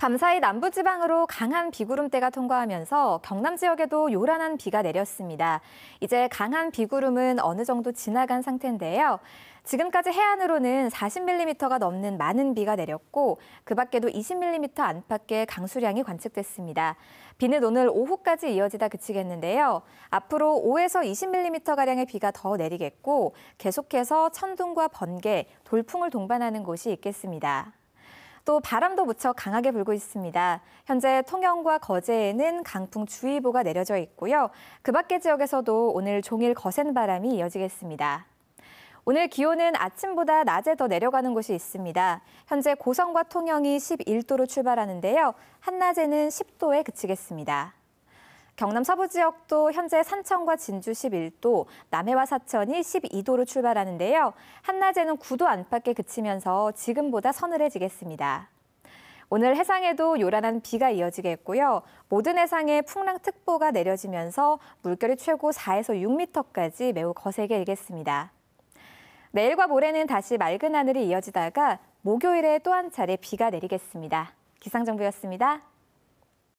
밤 사이 남부지방으로 강한 비구름대가 통과하면서 경남 지역에도 요란한 비가 내렸습니다. 이제 강한 비구름은 어느 정도 지나간 상태인데요. 지금까지 해안으로는 40mm가 넘는 많은 비가 내렸고 그 밖에도 20mm 안팎의 강수량이 관측됐습니다. 비는 오늘 오후까지 이어지다 그치겠는데요. 앞으로 5에서 20mm가량의 비가 더 내리겠고 계속해서 천둥과 번개, 돌풍을 동반하는 곳이 있겠습니다. 또 바람도 무척 강하게 불고 있습니다. 현재 통영과 거제에는 강풍주의보가 내려져 있고요. 그 밖의 지역에서도 오늘 종일 거센 바람이 이어지겠습니다. 오늘 기온은 아침보다 낮에 더 내려가는 곳이 있습니다. 현재 고성과 통영이 11도로 출발하는데요. 한낮에는 10도에 그치겠습니다. 경남 서부 지역도 현재 산천과 진주 11도, 남해와 사천이 12도로 출발하는데요. 한낮에는 9도 안팎에 그치면서 지금보다 서늘해지겠습니다. 오늘 해상에도 요란한 비가 이어지겠고요. 모든 해상에 풍랑특보가 내려지면서 물결이 최고 4에서 6m까지 매우 거세게 일겠습니다. 내일과 모레는 다시 맑은 하늘이 이어지다가 목요일에 또 한 차례 비가 내리겠습니다. 기상정보였습니다.